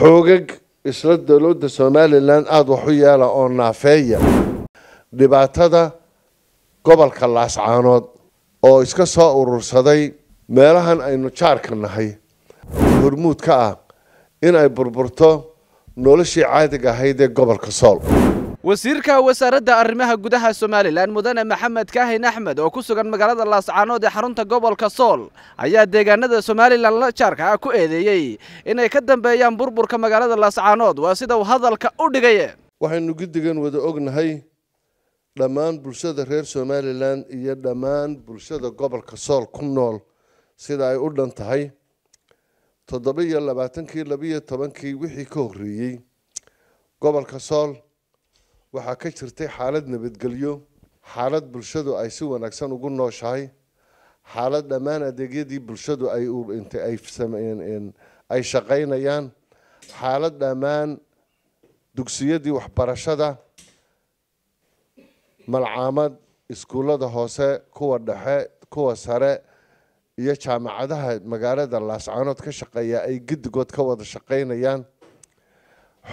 xoogag isla dowladda somalilan aada wax u yeela oo naafeeya dhibaatada gobolka laascaanood oo iska soo urursaday meelahan aynu jaarka nahay hormuud ka ah in ay burburto noloshii caadiga ahayd ee gobolka sool wasiirka wasaaradda arrimaha gudaha somalilan mudane maxamed kaahin axmed oo ku sugan magaalada laascaanood ee xarunta gobolka sool ayaa deegaanada somalilan la jaarka ah ku eedeeyey inay ka dambeeyaan burburka magaalada laascaanood waa sida uu hadalka u dhigay waxaynu guddigan wada ognahay dhammaan bulshada reer somalilan iyo dhammaan bulshada gobolka sool ku nool sida ay u dhan tahay toddoba iyo labaatankii labaiyo tobankii wixii ka horreeyey gobolka sool waxaa ka jirtay xaalad nabadgelyo xaalad bulshadu ay si wanaagsan ugu nooshahay xaalad dhammaan adeegyadii bulshadu ay shaqaynayaan xaalad dhammaan dugsiyadii waxbarashada malcaamad iskuullada hoose kuwa dhexe kuwa sare iyo jaamacadaha magaalada laascaanood ka shaqeeya ay giddigood ka wada shaqaynayaan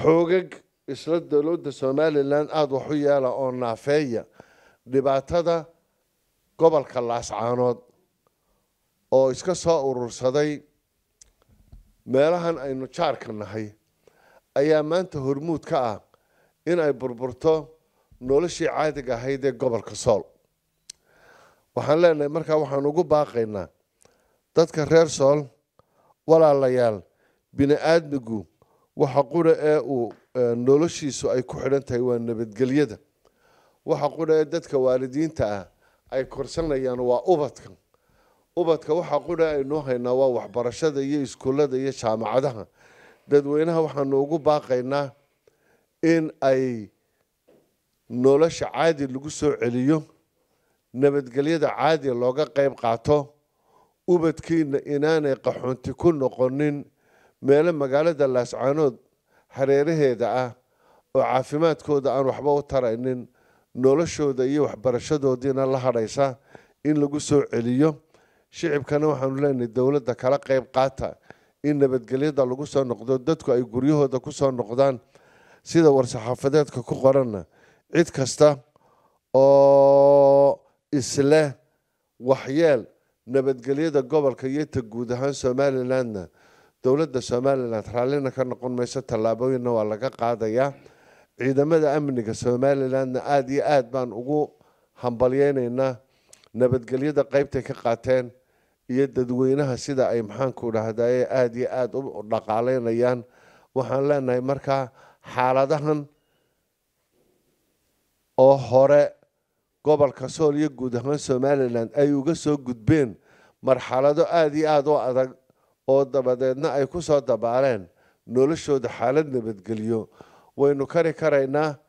xoogag isla dowladda somalilan aada waxu yeela oo naafeeya dhibaatada gobolka laascaanood oo iska soo urursaday meelahan aynu jaarka nahay ayaa maanta hormuud ka ah in ay burburto noloshii caadiga ahayd ee gobolka sool waxaan leenahay markaa waxaan ugu baaqaynaa dadka reer sool walaalayaal bini aadmigu waxa qura ee uu noloshiisu ay ku xidhan tahay waa nabadgelyada waxa qura ee dadka waalidiinta ah ay korsanayaan waa ubadka ubadka waxa qura aynuu haynaa waa waxbarashada iyo iskuullada iyo jaamacadaha dadweynaha waxaanu ugu baaqaynaa in ay nolosha caadi lagu soo celiyo nabadgelyada caadi looga qayb qaato ubadkiina inaanay qaxoonti ku noqonin meelo magaalada laascaanood hareeraheeda ah oo caafimaadkooda aan waxba u taraynin noloshooda iyo waxbarashadoodiina la hadhaysa in lagu soo celiyo shicibkana waxaanu leenahay dowladda kala qeyb qaata in nabadgelyada lagu soo noqdo dadku ay guryahooda ku soo noqdaan sida war-saxaafadeedka ku qoranna cid kasta oo isleh waxyeel nabadgelyada gobolka iyo ta guud ahaan somalilandna dowladda somalilan raallina ka noqon mayso tallaabooyinna waa laga qaadayaa ciidamada amniga somalilanna aada iyo aada baan ugu hambalyeynaynaa nabadgelyada qeybtay ka qaateen iyo dadweynaha sida ay maxaanku dhahdaye aada iyo aada u dhaqaaleynayaan waxaan leenahay markaa xaaladahan oo hore gobolka sool iyo guud ahaan somalilan ay uga soo gudbeen marxalado aada iyo aada u adag oo dabadeedna ay ku soo dabaaleen noloshooda xaalad nabadgelyo waynu kari karaynaa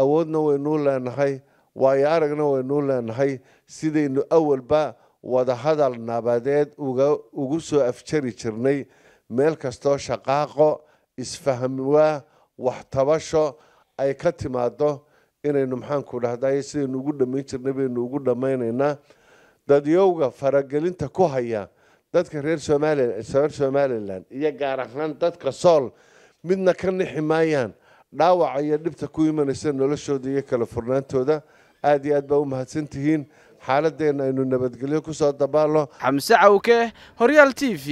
awoodna waynuu leenahay waayo aragna waynuu leenahay sidaynu awalba wadahadal nabadeed ugu soo afjari jirnay meel kastoo shaqaaqo isfahmwaa waxtabasho ay ka timaado inaynu maxaanku dhahday sidaynu ugu dhammayn jirnay baynu ugu dhammaynaynaa dadyowga faragelinta ku haya dadka reer somalilareer somalilan iyo gaar ahaan dadka sool midna ka nixi maayaan dhaawaca iyo dhibta ku imanaysa noloshooda iyo kala furnaantooda aad iyo aad baa u mahadsan tihiin xaaladeenna aynu nabadgelyo ku soo dabaalno xamse cawke horyaal t v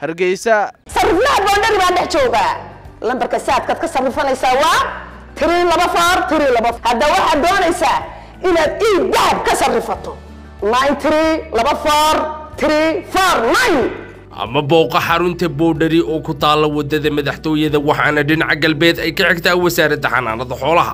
hargeysa sarriflaha boondhari baa dhex joogaa lambarka saadkaad ka sarifanaysaa waa tirii laba foor tirii laba hadda waxaad doonaysaa inaad ii dahab ka sarrifato nine tirii laba foor ama booqo xarunta boodheri oo ku taalla waddada madaxtooyada waxaana dhinaca galbeed ay ka xigtaa wasaaradda xanaanada xoolaha